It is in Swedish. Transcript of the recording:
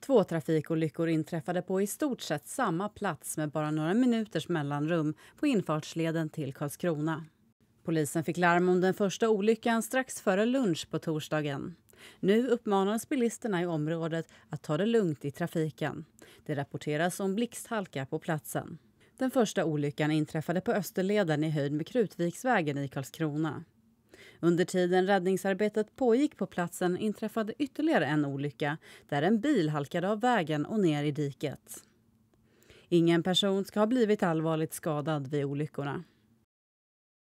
Två trafikolyckor inträffade på i stort sett samma plats med bara några minuters mellanrum på infartsleden till Karlskrona. Polisen fick larm om den första olyckan strax före lunch på torsdagen. Nu uppmanades bilisterna i området att ta det lugnt i trafiken. Det rapporteras om blixthalka på platsen. Den första olyckan inträffade på Österleden i höjd med Krutviksvägen i Karlskrona. Under tiden räddningsarbetet pågick på platsen inträffade ytterligare en olycka där en bil halkade av vägen och ner i diket. Ingen person ska ha blivit allvarligt skadad vid olyckorna.